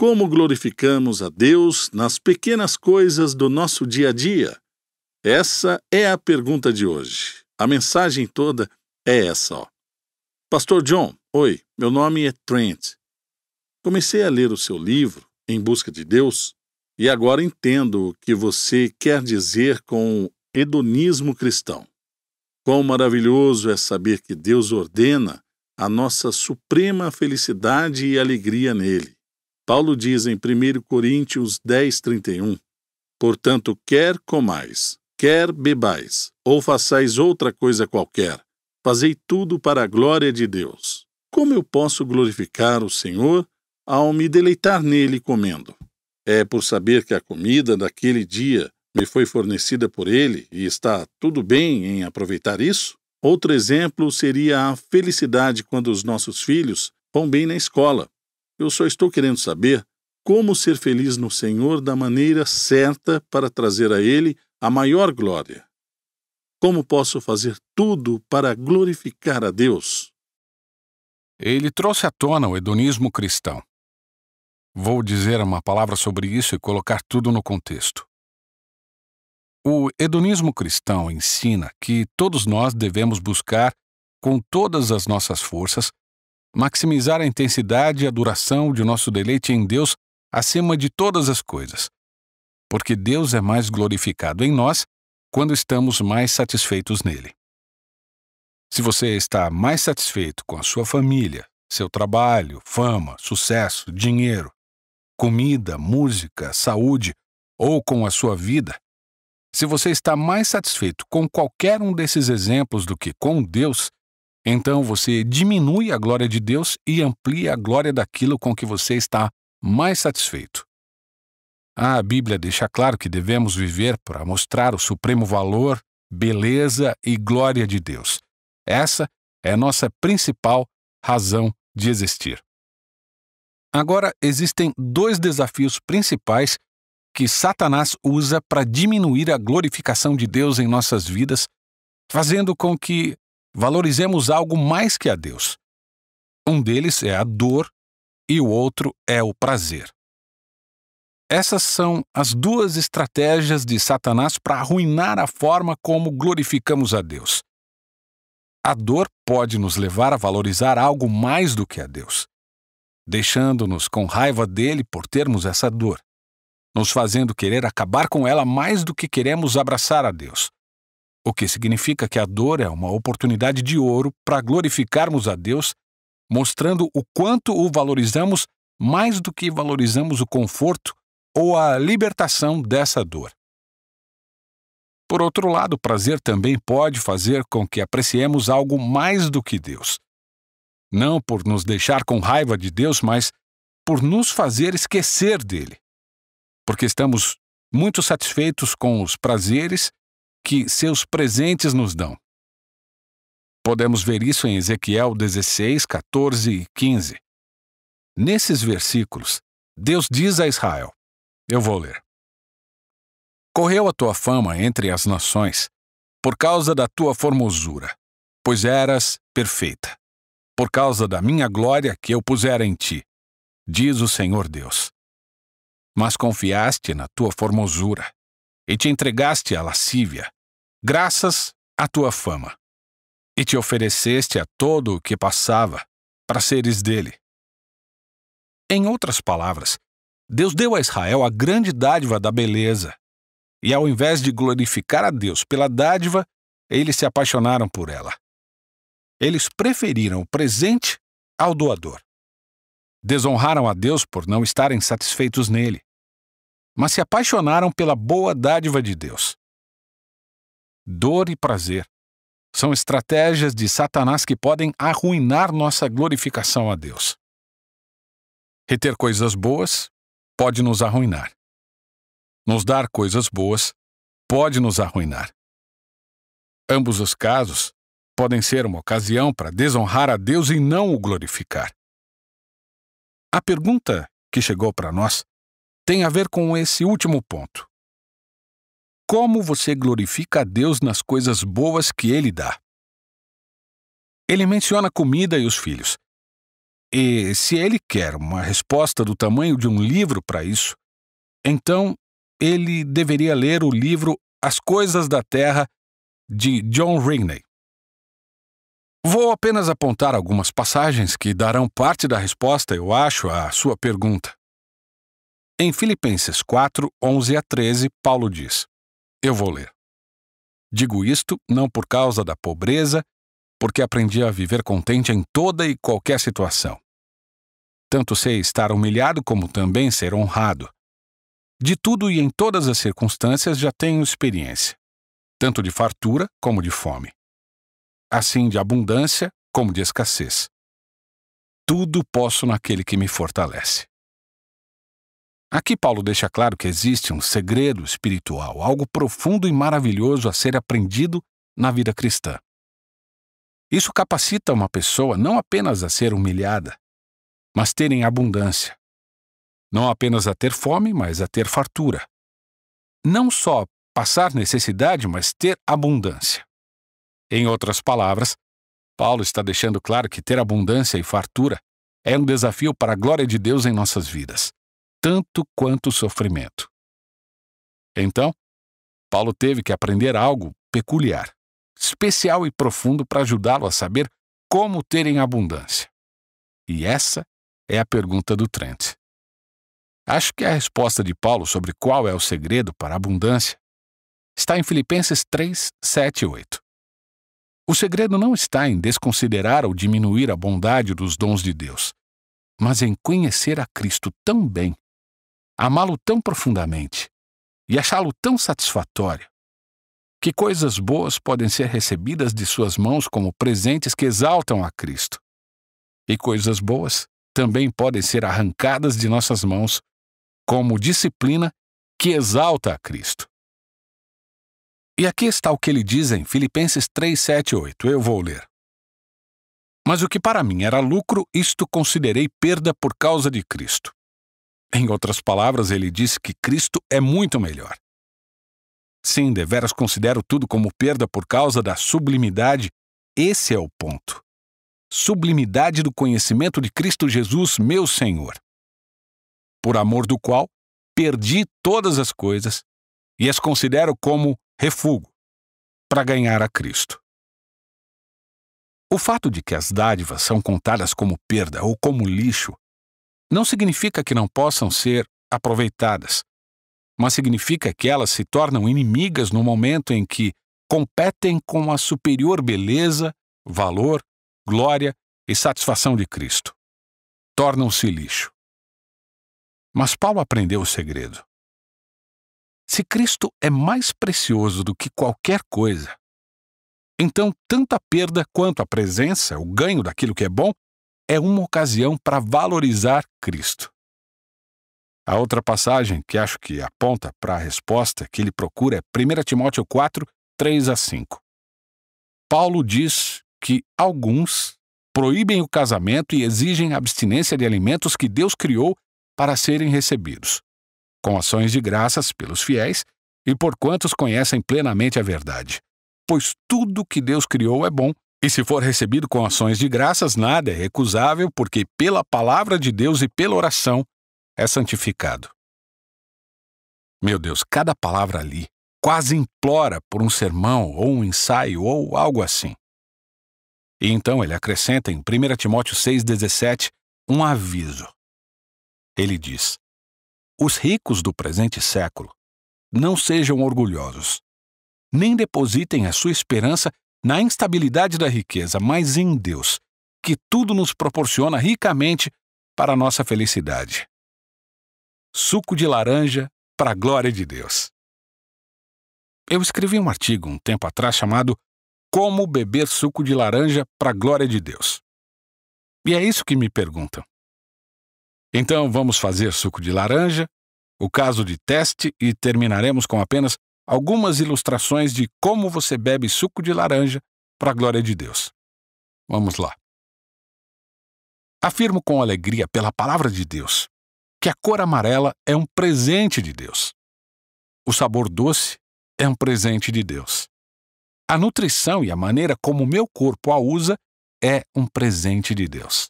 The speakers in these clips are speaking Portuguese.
Como glorificamos a Deus nas pequenas coisas do nosso dia a dia? Essa é a pergunta de hoje. A mensagem toda é essa, ó. Pastor John, oi, meu nome é Trent. Comecei a ler o seu livro, Em Busca de Deus, e agora entendo o que você quer dizer com hedonismo cristão. Quão maravilhoso é saber que Deus ordena a nossa suprema felicidade e alegria nele. Paulo diz em 1 Coríntios 10, 31, Portanto, quer comais, quer bebais, ou façais outra coisa qualquer, fazei tudo para a glória de Deus. Como eu posso glorificar o Senhor ao me deleitar nele comendo? É por saber que a comida daquele dia me foi fornecida por ele e está tudo bem em aproveitar isso? Outro exemplo seria a felicidade quando os nossos filhos vão bem na escola eu só estou querendo saber como ser feliz no Senhor da maneira certa para trazer a Ele a maior glória. Como posso fazer tudo para glorificar a Deus? Ele trouxe à tona o hedonismo cristão. Vou dizer uma palavra sobre isso e colocar tudo no contexto. O hedonismo cristão ensina que todos nós devemos buscar, com todas as nossas forças, maximizar a intensidade e a duração de nosso deleite em Deus acima de todas as coisas. Porque Deus é mais glorificado em nós quando estamos mais satisfeitos nele. Se você está mais satisfeito com a sua família, seu trabalho, fama, sucesso, dinheiro, comida, música, saúde ou com a sua vida, se você está mais satisfeito com qualquer um desses exemplos do que com Deus, então você diminui a glória de Deus e amplia a glória daquilo com que você está mais satisfeito. A Bíblia deixa claro que devemos viver para mostrar o supremo valor, beleza e glória de Deus. Essa é nossa principal razão de existir. Agora, existem dois desafios principais que Satanás usa para diminuir a glorificação de Deus em nossas vidas, fazendo com que valorizemos algo mais que a Deus. Um deles é a dor e o outro é o prazer. Essas são as duas estratégias de Satanás para arruinar a forma como glorificamos a Deus. A dor pode nos levar a valorizar algo mais do que a Deus, deixando-nos com raiva dele por termos essa dor, nos fazendo querer acabar com ela mais do que queremos abraçar a Deus o que significa que a dor é uma oportunidade de ouro para glorificarmos a Deus, mostrando o quanto o valorizamos mais do que valorizamos o conforto ou a libertação dessa dor. Por outro lado, o prazer também pode fazer com que apreciemos algo mais do que Deus. Não por nos deixar com raiva de Deus, mas por nos fazer esquecer dele. Porque estamos muito satisfeitos com os prazeres que seus presentes nos dão. Podemos ver isso em Ezequiel 16, 14 e 15. Nesses versículos, Deus diz a Israel: Eu vou ler. Correu a tua fama entre as nações, por causa da tua formosura, pois eras perfeita, por causa da minha glória que eu pusera em ti, diz o Senhor Deus. Mas confiaste na tua formosura, e te entregaste à lascívia, graças à tua fama. E te ofereceste a todo o que passava, para seres dele. Em outras palavras, Deus deu a Israel a grande dádiva da beleza. E ao invés de glorificar a Deus pela dádiva, eles se apaixonaram por ela. Eles preferiram o presente ao doador. Desonraram a Deus por não estarem satisfeitos nele mas se apaixonaram pela boa dádiva de Deus. Dor e prazer são estratégias de Satanás que podem arruinar nossa glorificação a Deus. Reter coisas boas pode nos arruinar. Nos dar coisas boas pode nos arruinar. Ambos os casos podem ser uma ocasião para desonrar a Deus e não o glorificar. A pergunta que chegou para nós tem a ver com esse último ponto. Como você glorifica a Deus nas coisas boas que Ele dá? Ele menciona a comida e os filhos. E se ele quer uma resposta do tamanho de um livro para isso, então ele deveria ler o livro As Coisas da Terra, de John Rigney. Vou apenas apontar algumas passagens que darão parte da resposta, eu acho, à sua pergunta. Em Filipenses 4, 11 a 13, Paulo diz: Eu vou ler. Digo isto não por causa da pobreza, porque aprendi a viver contente em toda e qualquer situação. Tanto sei estar humilhado como também ser honrado. De tudo e em todas as circunstâncias já tenho experiência, tanto de fartura como de fome, assim de abundância como de escassez. Tudo posso naquele que me fortalece. Aqui Paulo deixa claro que existe um segredo espiritual, algo profundo e maravilhoso a ser aprendido na vida cristã. Isso capacita uma pessoa não apenas a ser humilhada, mas ter em abundância. Não apenas a ter fome, mas a ter fartura. Não só passar necessidade, mas ter abundância. Em outras palavras, Paulo está deixando claro que ter abundância e fartura é um desafio para a glória de Deus em nossas vidas tanto quanto o sofrimento. Então, Paulo teve que aprender algo peculiar, especial e profundo para ajudá-lo a saber como ter em abundância. E essa é a pergunta do Trent. Acho que a resposta de Paulo sobre qual é o segredo para a abundância está em Filipenses 3, 7 e 8. O segredo não está em desconsiderar ou diminuir a bondade dos dons de Deus, mas em conhecer a Cristo tão bem amá-lo tão profundamente e achá-lo tão satisfatório? Que coisas boas podem ser recebidas de suas mãos como presentes que exaltam a Cristo? E coisas boas também podem ser arrancadas de nossas mãos como disciplina que exalta a Cristo. E aqui está o que ele diz em Filipenses 3, 7 8. Eu vou ler. Mas o que para mim era lucro, isto considerei perda por causa de Cristo. Em outras palavras, ele diz que Cristo é muito melhor. Sim, deveras considero tudo como perda por causa da sublimidade. Esse é o ponto. Sublimidade do conhecimento de Cristo Jesus, meu Senhor. Por amor do qual perdi todas as coisas e as considero como refúgio para ganhar a Cristo. O fato de que as dádivas são contadas como perda ou como lixo não significa que não possam ser aproveitadas, mas significa que elas se tornam inimigas no momento em que competem com a superior beleza, valor, glória e satisfação de Cristo. Tornam-se lixo. Mas Paulo aprendeu o segredo. Se Cristo é mais precioso do que qualquer coisa, então tanto a perda quanto a presença, o ganho daquilo que é bom, é uma ocasião para valorizar Cristo. A outra passagem que acho que aponta para a resposta que ele procura é 1 Timóteo 4, 3 a 5. Paulo diz que alguns proíbem o casamento e exigem abstinência de alimentos que Deus criou para serem recebidos, com ações de graças pelos fiéis e por quantos conhecem plenamente a verdade. Pois tudo que Deus criou é bom e se for recebido com ações de graças, nada é recusável, porque pela palavra de Deus e pela oração é santificado. Meu Deus, cada palavra ali quase implora por um sermão ou um ensaio ou algo assim. E então ele acrescenta em 1 Timóteo 6,17 um aviso. Ele diz: Os ricos do presente século não sejam orgulhosos, nem depositem a sua esperança na instabilidade da riqueza, mas em Deus, que tudo nos proporciona ricamente para a nossa felicidade. Suco de laranja para a glória de Deus. Eu escrevi um artigo um tempo atrás chamado Como beber suco de laranja para a glória de Deus. E é isso que me perguntam. Então vamos fazer suco de laranja, o caso de teste, e terminaremos com apenas algumas ilustrações de como você bebe suco de laranja para a glória de Deus. Vamos lá. Afirmo com alegria pela palavra de Deus que a cor amarela é um presente de Deus. O sabor doce é um presente de Deus. A nutrição e a maneira como o meu corpo a usa é um presente de Deus.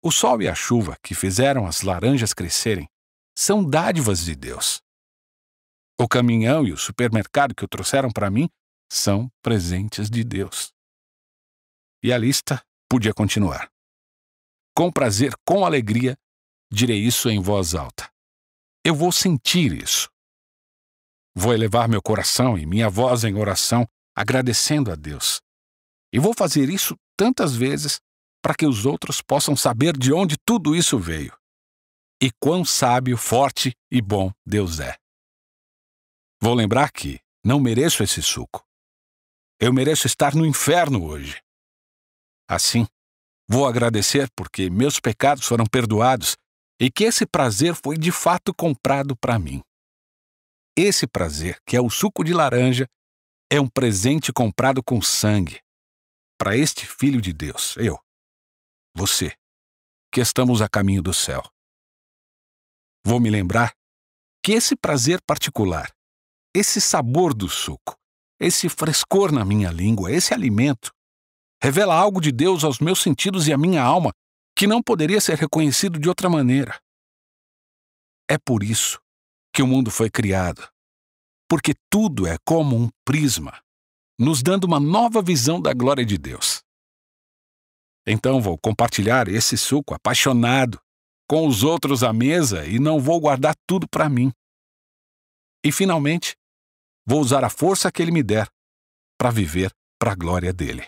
O sol e a chuva que fizeram as laranjas crescerem são dádivas de Deus. O caminhão e o supermercado que o trouxeram para mim são presentes de Deus. E a lista podia continuar. Com prazer, com alegria, direi isso em voz alta. Eu vou sentir isso. Vou elevar meu coração e minha voz em oração, agradecendo a Deus. E vou fazer isso tantas vezes para que os outros possam saber de onde tudo isso veio. E quão sábio, forte e bom Deus é. Vou lembrar que não mereço esse suco. Eu mereço estar no inferno hoje. Assim, vou agradecer porque meus pecados foram perdoados e que esse prazer foi de fato comprado para mim. Esse prazer, que é o suco de laranja, é um presente comprado com sangue para este filho de Deus, eu, você, que estamos a caminho do céu. Vou me lembrar que esse prazer particular esse sabor do suco, esse frescor na minha língua, esse alimento, revela algo de Deus aos meus sentidos e à minha alma que não poderia ser reconhecido de outra maneira. É por isso que o mundo foi criado, porque tudo é como um prisma, nos dando uma nova visão da glória de Deus. Então vou compartilhar esse suco apaixonado com os outros à mesa e não vou guardar tudo para mim. E finalmente, Vou usar a força que Ele me der para viver para a glória dele.